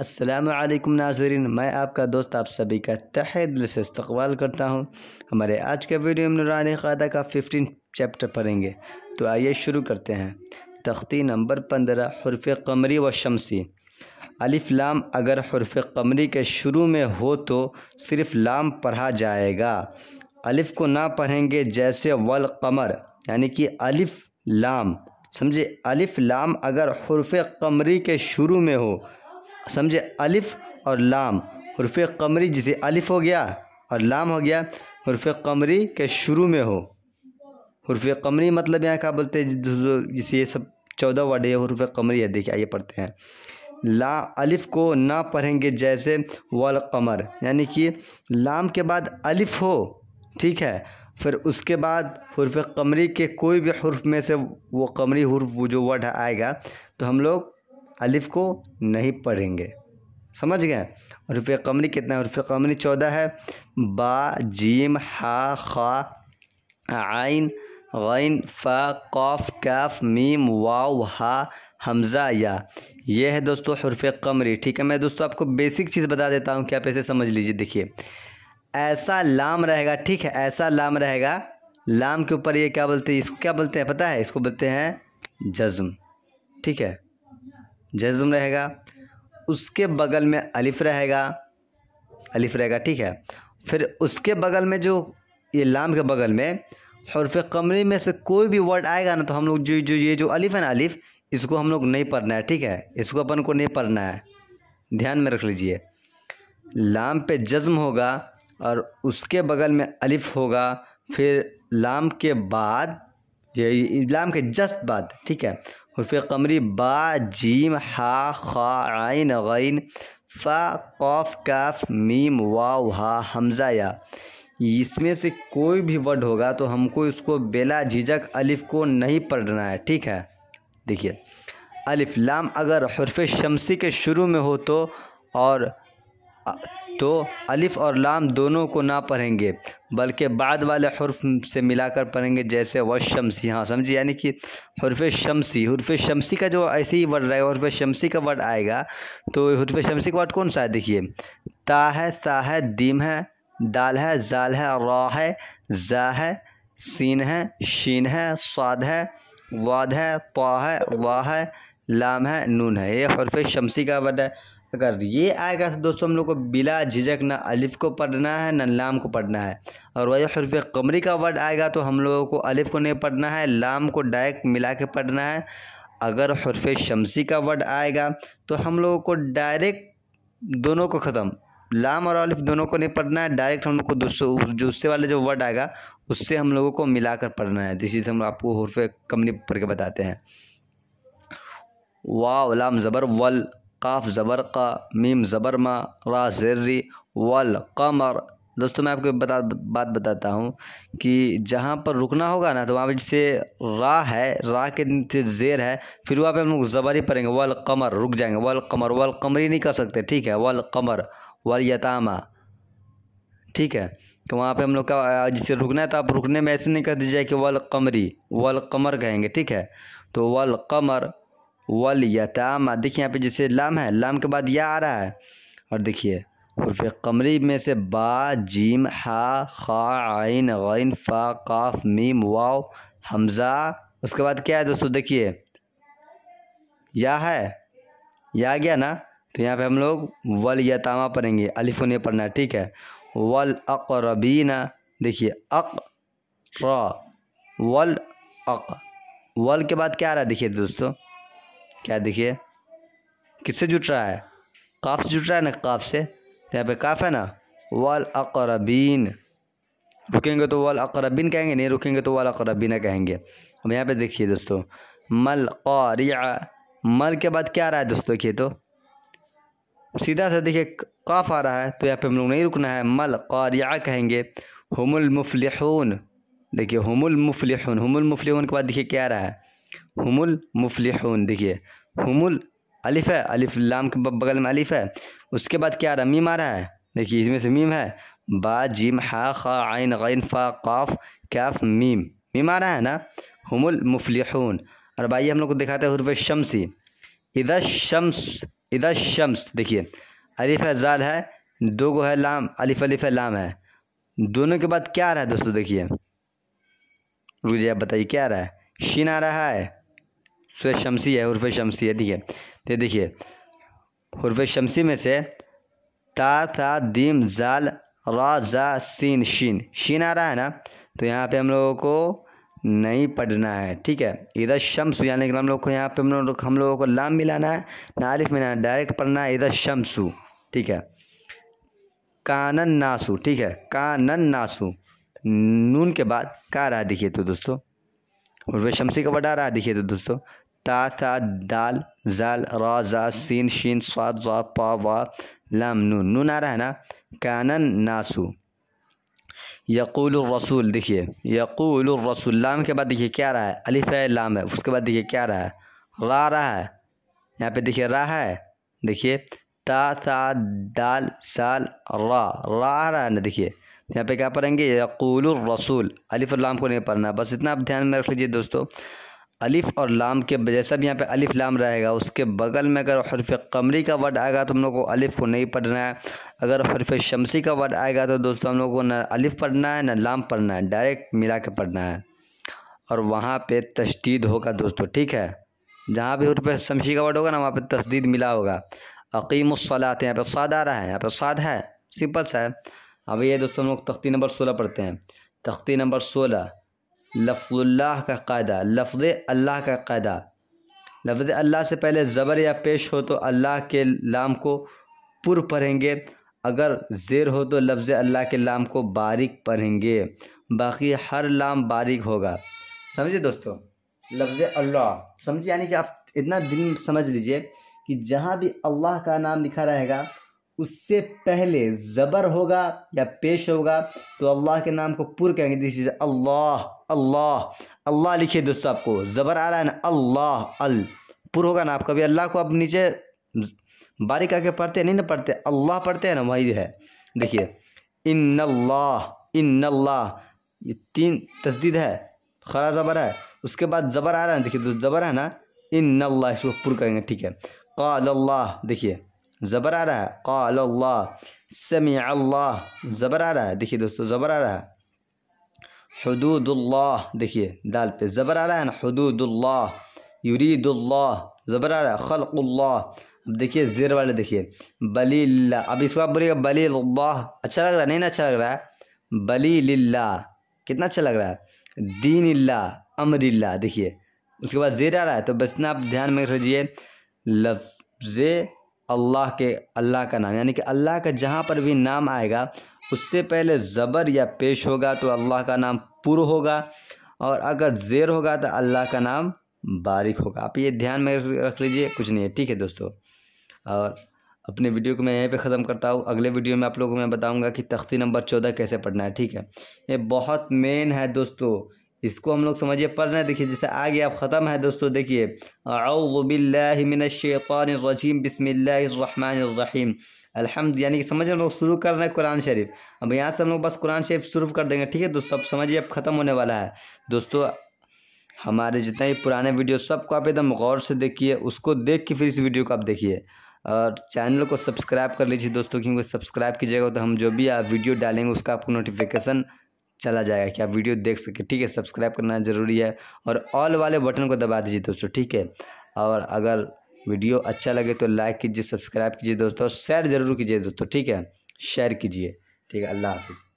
असलम नाजरीन मैं आपका दोस्त आप सभी का तहे दिल से इस्तवाल करता हूँ हमारे आज के वीडियो में नुरान क़ादा का फिफ्टीन चैप्टर पढ़ेंगे तो आइए शुरू करते हैं तख्ती नंबर पंद्रह हरफ कमरी व शमसी अलिफ लाम अगर हरफ कमरी के शुरू में हो तो सिर्फ लाम पढ़ा जाएगा अलिफ को ना पढ़ेंगे जैसे वल कमर यानी कि अलिफ लाम समझे अलिफ लाम अगर हरफ कमरी के शुरू में हो समझे अलिफ़ और लाम हरफ कमरी जिसे अलिफ़ हो गया और लाम हो गया हरफ कमरी के शुरू में हो हरफ कमरी मतलब यहाँ क्या बोलते हैं जिसे ये सब चौदह वर्ड है हरफ कमरी है देखिए आइए पढ़ते हैं ला अलिफ़ को ना पढ़ेंगे जैसे वाल कमर यानी कि लाम के बाद अलिफ़ हो ठीक है फिर उसके बाद हरफ कमरी के कोई भी हरफ में से वो कमरी हरफ वो जो वर्ड आएगा तो हम लोग अलिफ को नहीं पढ़ेंगे समझ गए रुफ कमरी कितना है रुफ कमरी चौदह है बा जीम हा खा आइन गैन फ़ा कौफ कैफ़ मीम वाव हा हमज़ा या ये है दोस्तों हरफ कमरी ठीक है मैं दोस्तों आपको बेसिक चीज़ बता देता हूँ कि आप ऐसे समझ लीजिए देखिए ऐसा लाम रहेगा ठीक है ऐसा लाम रहेगा लाम के ऊपर ये क्या बोलते हैं इसको क्या बोलते हैं पता है इसको बोलते हैं जज्म ठीक है जज्म रहेगा उसके बगल में अलिफ रहेगा अलिफ रहेगा ठीक है फिर उसके बगल में जो ये लाम के बगल में हरफ कमरे में से कोई भी वर्ड आएगा ना तो हम लोग जो जो ये जो अलिफ है ना अलिफ इसको हम लोग नहीं पढ़ना है ठीक है इसको अपन को नहीं पढ़ना है ध्यान में रख लीजिए लाम पे जज्म होगा और उसके बगल में अलिफ होगा फिर लाम के बाद ये लाम के जस्ट बाद ठीक है हरफ कमरी बा जीम हा खा आइन गैन फ़ा कौफ काफ मीम वाव हा हमज़ा या इसमें से कोई भी वर्ड होगा तो हमको इसको बेला झिझक अलिफ को नहीं पढ़ना है ठीक है देखिए अलिफ लाम अगर हरफ शमसी के शुरू में हो तो और तो अलिफ़ और लाम दोनों को ना पढ़ेंगे बल्कि बाद वाले हरफ से मिलाकर पढ़ेंगे जैसे व शमसी हाँ समझिए यानी कि हरफ शमसी हरफ शमसी का जो ऐसे ही वर्ड रहेगा हरफ शमसी का वर्ड आएगा तो हरफ शमसी का वर्ड कौन सा है देखिए ता है सा है दीम है दाल है जाल है रा है जा है सीन है शीन है स्वाद है वाद है पा है वाह है लाम है नून है ये हरफ शमसी का वर्ड है अगर ये आएगा तो दोस्तों हम लोग को बिला झिझक ना अलिफ़ को पढ़ना है ना लाम को पढ़ना है और वही हरफ कमरी का वर्ड आएगा तो हम लोगों को अलिफ़ को नहीं पढ़ना है लाम को डायरेक्ट मिला के पढ़ना है अगर हरफ शमसी का वर्ड आएगा तो हम लोगों को डायरेक्ट दोनों को ख़त्म लाम और अलिफ दोनों को नहीं पढ़ना है डायरेक्ट हम लोग को जो उससे वाले जो वर्ड आएगा उससे हम लोगों को मिलाकर पढ़ना है इसी से हम आपको हरफ कमरी पढ़ के बताते हैं वाह लाम ज़बर वल काफ ज़बर का मीम ज़बर मा रा ज़र्री वल कमर दोस्तों मैं आपको बता बात बताता हूँ कि जहाँ पर रुकना होगा ना तो वहाँ पर जैसे रा है रा के नीचे जेर है फिर वहाँ पे हम लोग ज़बर ही पढ़ेंगे वल कमर रुक जाएंगे वल कमर वल कमरी नहीं कर सकते ठीक है वल कमर वल यतामा ठीक है तो वहाँ पे हम लोग का जिसे रुकना है तो आप रुकने में ऐसे नहीं कर दीजिए कि वल कमरी वल कमर कहेंगे ठीक है तो वल कमर वल यतामा देखिए यहाँ पे जैसे लाम है लाम के बाद या आ रहा है और देखिए हरफ कमरी में से बा जीम हा खा आइन गैन फ़ा काफ मीम वाव हमज़ा उसके बाद क्या है दोस्तों देखिए या है या आ गया ना तो यहाँ पे हम लोग वल यतामा पढ़ेंगे अलिफुन पढ़ना ठीक है वल रबीना देखिए अक र वल अक वल के बाद क्या आ रहा है देखिए दोस्तों क्या देखिए किससे जुट रहा है काफ से जुट रहा है ना काफ से यहाँ पे काफ है ना वाल अकरबीन रुकेंगे तो वाल अकरबीन कहेंगे नहीं रुकेंगे तो वाल अकरबीना कहेंगे अब यहाँ पे देखिए दोस्तों मल और मल के बाद क्या आ रहा है दोस्तों देखिए तो सीधा सा देखिए काफ आ रहा है तो यहाँ पे हम लोग नहीं रुकना है मल क़ारिया कहेंगे हमुल मुफलिहून देखिए हमुल मुफलिहून मुफलिहून के बाद देखिए क्या आ रहा है हमुल मुफलिहून देखिए हमुल अलिफ़ है अलिफ लाम के बगल में अलिफ़ है उसके बाद क्या आ रहा मीम आ रहा है देखिए इसमें से मीम है बा जिम हा खा आइन गैन फ़ा काफ कैफ मीम मीम आ रहा है ना हमुल मुफलिहून और भाई हम लोग को दिखाते हैं हरफ शमसी इधर शम्स इधर शम्स देखिए अलिफ है जाल है दो गो है लाम अलिफ अलिफ है लाम है दोनों के बाद क्या आ रहा है दोस्तों देखिए रुक जाइए आप बताइए क्या आ रहा है शीन आ रहा है सूर्य शमसी है उर्फ शमसी है ठीक है तो देखिए उर्फ शमसी में से ता था दीम जाल रा जा सीन शीन शीन आ रहा है ना तो यहाँ पे हम लोगों को नहीं पढ़ना है ठीक है इधर शम्सु यानी कि हम लोग को यहाँ पे हम लोग हम लोगों को लाम मिलाना है नारिफ मिलाना डायरेक्ट पढ़ना है इधर शम्सु ठीक है कानन नासु ठीक है कानन नासु नून के बाद का रहा देखिए तो दोस्तों और वह शमसी का वट रहा है देखिए तो दोस्तों ता था दाल जाल रा जा सीन शीन स्वाद वा पा वा लाम नून नून आ रहा है ना कानन नासू यकूल रसूल देखिए यकूल रसूल लाम के बाद देखिए क्या रहा है अलिफ है लाम है उसके बाद देखिए क्या रहा है रा रहा है यहाँ पे देखिए रा है देखिए ता था दाल साल रा रा रहा है ना देखिए यहाँ पे क्या पढ़ेंगे यकूल रसूल अलिफ और लाम को नहीं पढ़ना बस इतना आप ध्यान में रख लीजिए दोस्तों अलिफ और लाम के जैसा भी यहाँ पे अलिफ लाम रहेगा उसके बगल में अगर हरफ कमरी का वर्ड आएगा तो हम लोग को अलिफ को नहीं पढ़ना है अगर हरफ शमसी का वर्ड आएगा तो दोस्तों हम लोग को ना अलिफ पढ़ना है ना लाम पढ़ना है डायरेक्ट मिला के पढ़ना है और वहाँ पे तशदीद होगा दोस्तों ठीक है जहाँ भी हरफ शमसी का वर्ड होगा ना वहाँ पर तशदीद मिला होगा अकीमसलात यहाँ पर साद आ रहा है यहाँ पर साद है सिंपल सा है अब ये दोस्तों हम लोग तख्ती नंबर सोलह पढ़ते हैं तख्ती नंबर सोलह लफ्ज़ुल्लाह का कायदा लफ्ज़ अल्लाह का कायदा लफ्ज़ अल्लाह से पहले ज़बर या पेश हो तो अल्लाह के लाम को पुर पढ़ेंगे अगर ज़ेर हो तो लफ्ज़ अल्लाह के लाम को बारिक पढ़ेंगे बाकी हर लाम बारिक होगा समझे दोस्तों लफ्ज़ अल्लाह समझिए यानी कि आप इतना दिन समझ लीजिए कि जहाँ भी अल्लाह का नाम लिखा रहेगा उससे पहले ज़बर होगा या पेश होगा तो अल्लाह के नाम को पुर कहेंगे दिस इज़ अल्लाह अल्लाह अल्लाह लिखिए दोस्तों आपको ज़बर आ रहा है ना अल्लाह अल पुर होगा ना आप कभी अल्लाह को आप नीचे बारीक आके पढ़ते नहीं ना पढ़ते अल्लाह पढ़ते हैं ना वही है देखिए इन अल्लाह इन अल्लाह ये तीन तस्दीद है खरा ज़बर है उसके बाद ज़बर आ रहा है देखिए तो ज़बर है ना इन अल्लाह इसको पुर करेंगे ठीक है कल अल्लाह देखिए ज़बर आ रहा है कौल अल्लाह समी अल्लाह ज़बर आ रहा है देखिए दोस्तों ज़बर आ रहा है हदूदुल्लाह देखिए दाल पे ज़बर आ रहा है ना हदूदुल्लाह यूरीदुल्लाह ज़बर आ रहा है खलकुल्लाह अब देखिए ज़ेर वाले देखिए बली ला अब इसको आप बोलिएगा बली अल्लाह अच्छा लग रहा है नहीं ना अच्छा लग रहा है बली लिल्ला कितना अच्छा लग रहा है दीन इल्ला अमरिल्ला देखिए उसके बाद ज़ेर आ रहा है तो बस ना आप ध्यान में रखिए लफ्ज़ अल्लाह के अल्लाह का नाम यानी कि अल्लाह का जहाँ पर भी नाम आएगा उससे पहले ज़बर या पेश होगा तो अल्लाह का नाम पुर होगा और अगर ज़ेर होगा तो अल्लाह का नाम बारिक होगा आप ये ध्यान में रख लीजिए कुछ नहीं है ठीक है दोस्तों और अपने वीडियो को मैं यहीं पे ख़त्म करता हूँ अगले वीडियो में आप लोगों को मैं बताऊँगा कि तख्ती नंबर चौदह कैसे पढ़ना है ठीक है ये बहुत मेन है दोस्तों इसको हम लोग समझिए पढ़ना देखिए जैसे आगे आप ख़त्म है दोस्तों देखिए अउबिल्लिनशैफ़ानरजीम बसमीम अलहमद यानी कि समझिए हम लोग शुरू कर रहे हैं कुरान शरीफ अब यहाँ से हम लोग बस कुरान शरीफ शुरू कर देंगे ठीक है दोस्तों अब समझिए अब ख़त्म होने वाला है दोस्तों हमारे जितने भी पुराने वीडियो सबको आप एकदम गौर से देखिए उसको देख के फिर इस वीडियो को आप देखिए और चैनल को सब्सक्राइब कर लीजिए दोस्तों क्योंकि सब्सक्राइब कीजिएगा तो हम जो भी आप वीडियो डालेंगे उसका आपको नोटिफिकेशन चला जाएगा कि आप वीडियो देख सके ठीक है सब्सक्राइब करना ज़रूरी है और ऑल वाले बटन को दबा दीजिए दोस्तों ठीक है और अगर वीडियो अच्छा लगे तो लाइक कीजिए सब्सक्राइब कीजिए दोस्तों और शेयर ज़रूर कीजिए दोस्तों ठीक है शेयर कीजिए ठीक है अल्लाह हाफिज़